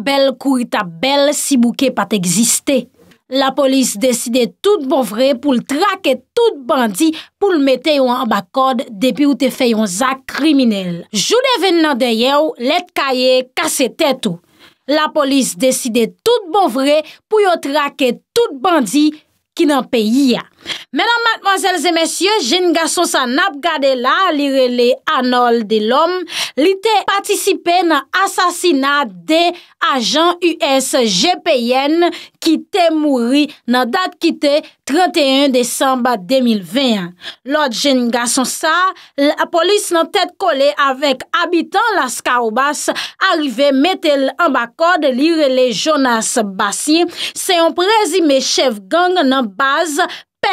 bel kouri ta bel si bouke pat egziste. La polis deside tout bon vre pou l trake tout bandi pou l mete yo an bakod depi ou te feyon zak kriminel. Jou de ven nan deye ou, let kaye kase tet ou. La polis deside tout bon vre pou yo trake tout bandi ki nan pe yia. Menan, mademoiselles et messieurs, jen gason sa nab gade la li rele anol de l'homme li te patisipe nan asasina de ajan USGPN ki te mouri nan dat ki te 31 desamba 2021. Lot jen gason sa, polis nan tet kole avek abitan la ska ou bas arive metel an bako de li rele Jonas Bassi se yon prezime chev gang nan baze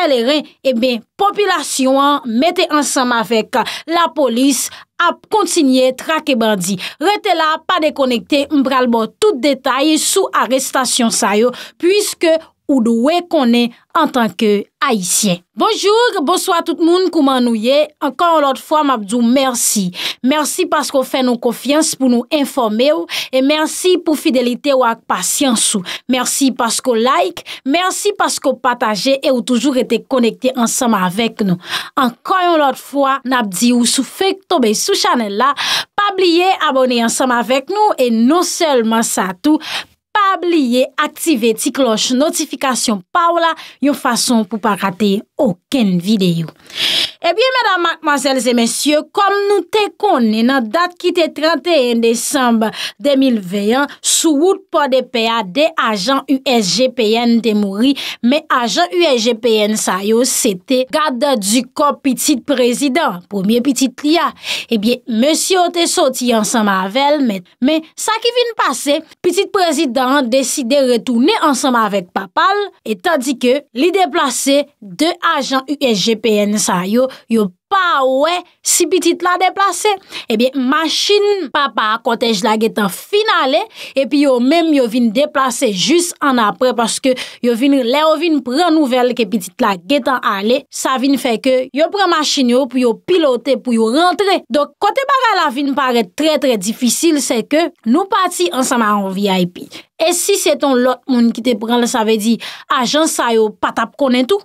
LRN, ebe, eh populasyon mette ansam avek euh, la polis ap kontinye trake bandi. Rete la pa dekonekte mbralbo tout detay sou arestasyon sayo, pwiske ou do we konen an tanke haisyen. Bonjour, bonsoit tout moun kouman nou ye. Ankan yon lot fwa, mabdou, mersi. Mersi paskou fè nou kofyans pou nou informe ou, e mersi pou fidelite ou ak pasyans ou. Mersi paskou like, mersi paskou pataje, e ou toujou rete konekte ansama avek nou. Ankan yon lot fwa, mabdou, sou fek tobe sou chanel la, pa blye abone ansama avek nou, e nou selman sa tou, Abliye, aktive ti kloche, notifikasyon pa ou la, yo fason pou pa ratey oken videyo. Ebyen, eh madame, mademoiselles et messieurs, kom nou te konnen nan dat ki te 31 décembre 2021, sou wout pa de peya de ajan USGPN te mouri, me ajan USGPN sayo, se te gada du kop petit président, poumye petit plia. Ebyen, eh messieurs te soti ansan mavel, me sa ki vin pase, petit président deside retounen ansan mavek papal, et tadi ke li deplase de ajan USGPN sayo, yo pa wè si pitit la deplase. Ebyen, machin papa kotej la getan finalè epi yo mèm yo vin deplase jous an apre paske yo vin leo vin pren nouvel ke pitit la getan ale sa vin fè ke yo pren machin yo pou yo pilote pou yo rentre. Dok, kote baga la vin pare tre tre difisil se ke nou pati ansama an VIP. E si se ton lot moun ki te pren le sa ve di ajan sa yo patap konen tou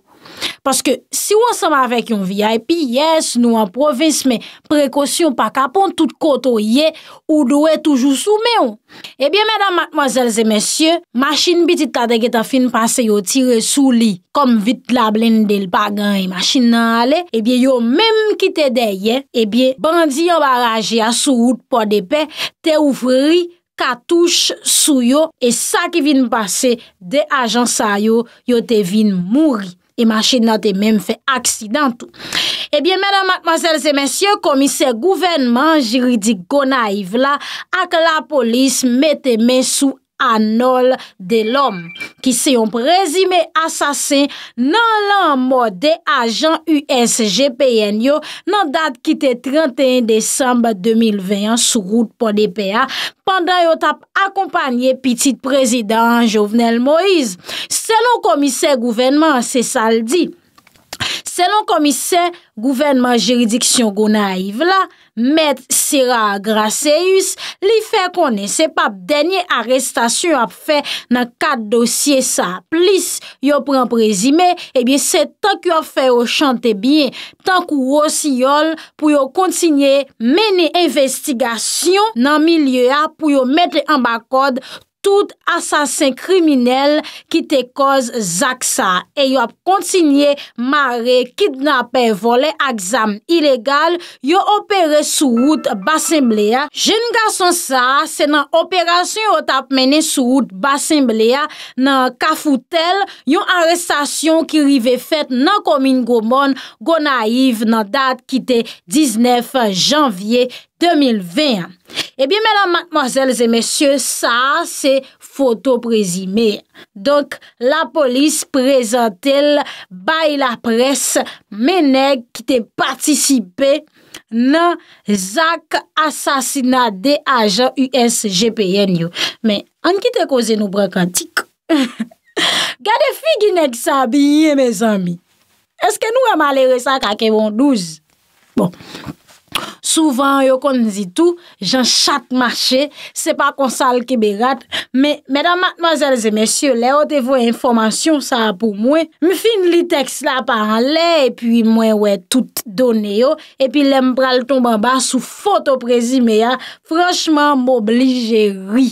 Paske si ou ansem avèk yon VIP, yes nou an provins me prekosyon pa kapon tout koto ye ou doè toujou soume ou. Ebyen mèdam, mademoiselles et mèsyè, machin bitit kade geta fin pase yo tire sou li. Kom vit la blen del bagan e machin nan ale, ebyen yo mèm ki te deye, ebyen bandi yon baraje ya sou oud po depè, te ouvri katouche sou yo. E sa ki vin pase de ajan sa yo, yo te vin mouri. E machin nan te men fè aksidantou. Ebyen eh menan matmazèl se mensyè, komisè gouvenman jiridik Gona Ivla ak la polis mette men sou anol de l'om ki se yon prezime asasen nan lan mode ajan USGPN yo nan dat ki te 31 Desembe 2021 sou route po DPA pandan yo tap akompanye pitit prezident Jovenel Moïse. Selon komiser gouvenman se saldi, Selon komisen Gouvernement Jéridiksyon Gouna Ivla, Met Sira Graseyus, li fe konen se pap denye arestasyon ap fe nan kat dosye sa. Plis yo pran prezime, ebyen se tank yo fe yo chante bin, tank ou osi yol pou yo kontinye meni investigasyon nan milye a pou yo metle ambakod. Tout asasin kriminel ki te koz Zaksa e yo ap kontinye mare, kidnapen, vole, aksam ilegal, yo opere sou wout Basemblea. Jen gason sa, se nan operasyon yo tap mene sou wout Basemblea nan Kafoutel, yo arestasyon ki rive fet nan komin gomon gonaiv nan dat ki te 19 janvye. 2020. E bi menan, mademoiselles et messieurs, sa, se foto prezime. Donk, la polis prezantel bay la pres, menèk ki te patisipe nan zak asasina de ajan USGPN yo. Men, an ki te koze nou brekantik? Gade fi ginek sa biye, mes ami? Eske nou remalere sa kake von douz? Bon, Souvan yo kon zi tou, jen chat mache, se pa konsal ki be rat, men, menan matmazelze, mesye, le o te vwe informasyon sa pou mwen, m fin li tekst la paran le, e pi mwen wè tout done yo, e pi lem pral ton bamba sou fotoprezi me ya, franchman m oblige ri.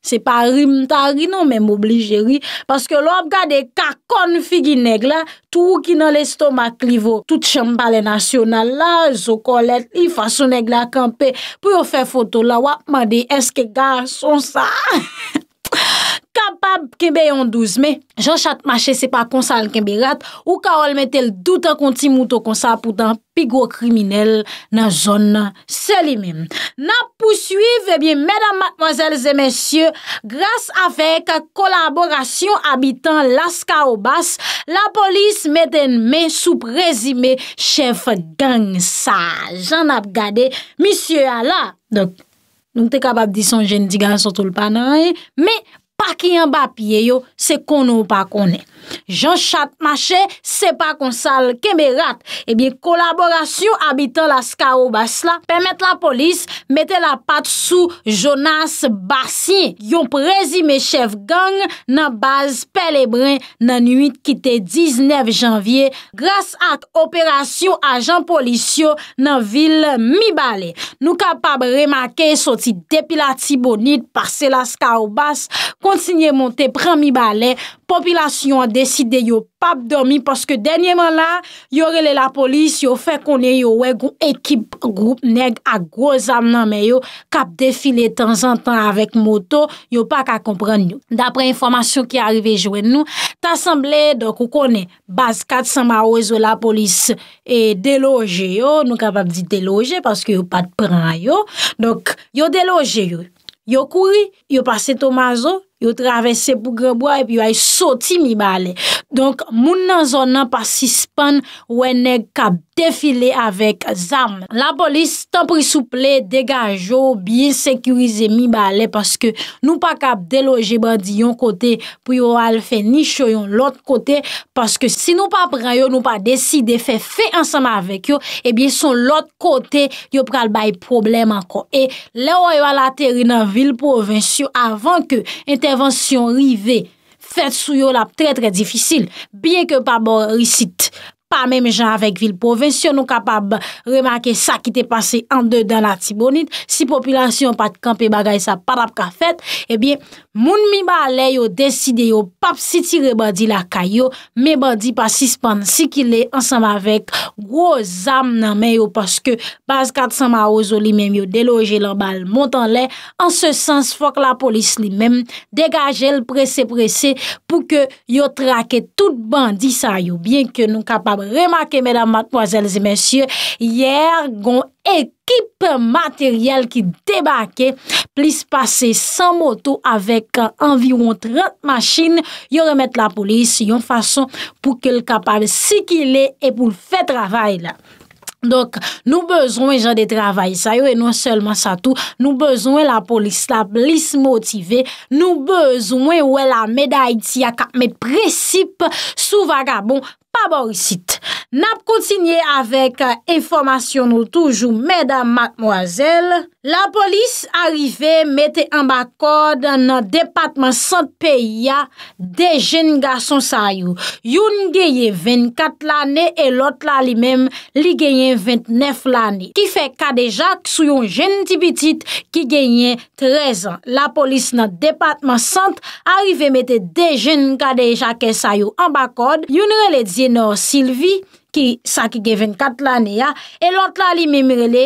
Se pa rim tari nou men m'oblijeri Paske lop gade kakon figi neg la Tou ki nan l'estomak livo Tout chamba le nasyonal la Zoko let li fason neg la kampe Pou yo fe foto la wap ma de eske gare son sa Kampab kibè yon douzme, janshat mache se pa konsal kibirat, ou ka ol metel doutan konti mouto konsal pou dan pigwo kriminel nan zon nan seli men. Nan pou suyve, eh mèdam matmozèl zè mèsyè, gras avèk kolaborasyon abitan laska obas, la polis meten men sou prezime chèf gang saj. Jan ap gade, misyè ala, nou te kabab dison jen di gang sotoul panay, mè pa ki yon bapye yo, se kon ou pa konen. Jan chat mache, se pa konsal kebe rat, ebyen kolaborasyon abitan la ska ou bas la, pemet la polis mette la pat sou Jonas Basin, yon prezime chef gang nan baz Pelebrin nan 8 kite 19 janvye, gras ak operasyon ajan polisyon nan vil Mibale. Nou kapab remake yon soti depilati bonit parse la ska ou bas, kontinye montè, pran mi balè, popilasyon an deside, yo pap dormi, paske denye man la, yo rele la polis, yo fè konè, yo ekip, group, neg, a groz am nanme, yo kap defile tan zan tan avèk moto, yo pa ka kompran nou. Dapre informasyon ki a arrive jwen nou, tasemble, dok ou konè, bas 400 ma ouz ou la polis e deloje yo, nou kapap di deloje, paske yo pat pran yo, dok yo deloje yo, yo kouri, yo pase tomazo, yo travese pou greboa e pi yo ay soti mi bale. Donk, moun nan zon nan pasispan wè ne kap defile avèk zam. La polis, tan pri souple degajo, biye sekurize mi bale, paske nou pa kap deloje bandi yon kote pou yo al fè ni choyon lot kote, paske si nou pa pran yo nou pa deside fè fè ansama avèk yo, e eh biye son lot kote yo pral bay problem anko. E le wè yo al ateri nan vil pou vensyo avan ke ente Prevensyon rive, fèt sou yo lap trè trè difisil, byen ke pa mor bon risit. pa mèm jan avèk vil pove, si yo nou kapab remake sa ki te pase an de dan la tibonit, si populasyon pati kampe bagay sa padap ka fet, ebyen, moun mi ba lè yo deside yo pap siti rebandi la kayo, mè bandi pa sispan si ki lè ansam avèk groz am nan mè yo, paske baz kat san ma ozo li mèm yo deloje lò bal montan lè, an se sens fok la polis li mèm degaje l presè presè pou ke yo trake tout bandi sa yo, bien ke nou kapab Remakè, mèdam, matmoazèl, zè mèsyè, yèr gon ekip materyèl ki debakè, plis pase san moto avèk anviron euh, 30 machin, yon remèt la polis, yon fason pou ke l kapal si ki lè e pou l fè travay la. Donk, nou bezoun wè jan de travay sa yo, e nou anselman sa tou, nou bezoun wè la polis la, plis motivè, nou bezoun wè wè la mèda iti a kap mè presip sou vagabon. Paborisit, nap kontinye avek eh, informasyon nou toujou medan matmoazel la polis arive mette an bakod nan depatman sant peya de jen gason sayou yon geye 24 lane e lot la li mem li geyen 29 lane, ki fe kade jak sou yon jen tibitit ki geyen 13 an la polis nan depatman sant arive mette de jen kade jake sayou an bakod, yon rele di Dienor Sylvie ki sa ki ge 24 lani ya. E lot la li memirele,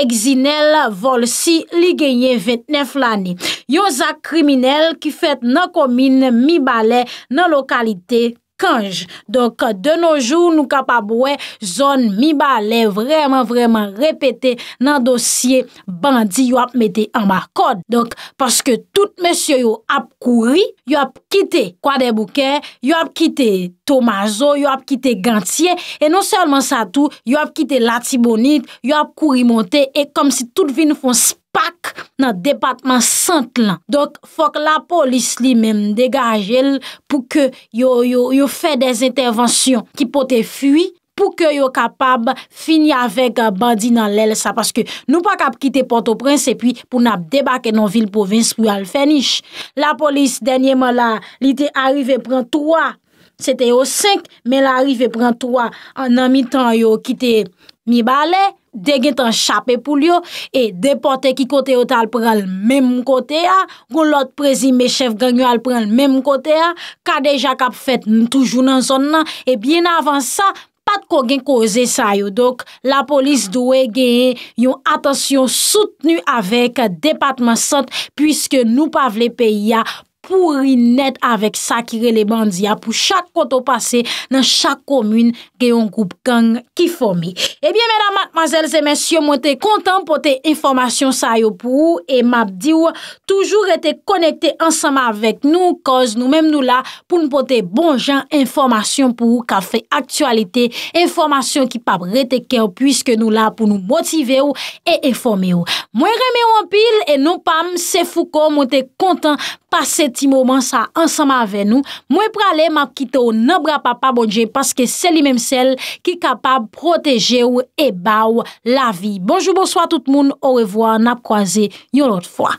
Egzinel Volsi li genye 29 lani. Yo zak kriminel ki fet nan komine, mi bale, nan lokalite. Kanj, donk de nou joun nou kapab wè, zon mi ba lè vreman vreman repete nan dosye bandi yo ap mette an ba kod. Donk, paske tout mèsyo yo ap kouri, yo ap kite Kwade Bouker, yo ap kite Tomazo, yo ap kite Gantye, e non sèlman sa tou, yo ap kite Latibonit, yo ap kouri monte, e kom si tout vin fonsp. pak nan depatman sant lan. Dok, fok la polis li menm degaj el, pou ke yo yo yo yo fè des intervensyon ki pote fwi, pou ke yo kapab fini avèk bandi nan lèl sa, paske nou pa kap kite Port-au-Prince, epi pou nan debake nan vil povins pou yal fè nish. La polis denye man la, li te arrive pran 3, se te yo 5, men la arrive pran 3, an nan mi tan yo kite mi balè, de gen tan chap epou li yo, e depote ki kote yo tal pran l menm kote ya, goun lot prezime chef gangyo al pran l menm kote ya, ka deja kap fet nou toujou nan zon nan, e bien avan sa, pat kon gen koze sa yo. Dok, la polis dwe gen yon atasyon soutenu avek depatman sant, pwiske nou pavle peyi ya, pou ri net avèk sa ki relebandiya pou chak koto pase nan chak komün gen yon koup gang ki fòmi. Ebyen mèdam, mademazèl, zè mèsyon, mwen te kontan pote informasyon sa yo pou ou, e map di ou, toujou rete konekte ansama avèk nou, koz nou mèm nou la pou nou pote bon jan informasyon pou ou, ka fe aktualite, informasyon ki pap rete ke ou, pwiske nou la pou nou motive ou e informe ou. Mwen reme ou an pil, e nou pam se fou kon mwen te kontan, pase ti momen sa ansama ave nou. Mwen prale, makite ou nabra pa pa bonje, paske sel li menm sel, ki kapab proteje ou e baw la vi. Bonjou, bonsoy, tout moun, orevoi, napkwaze, yon lot fwa.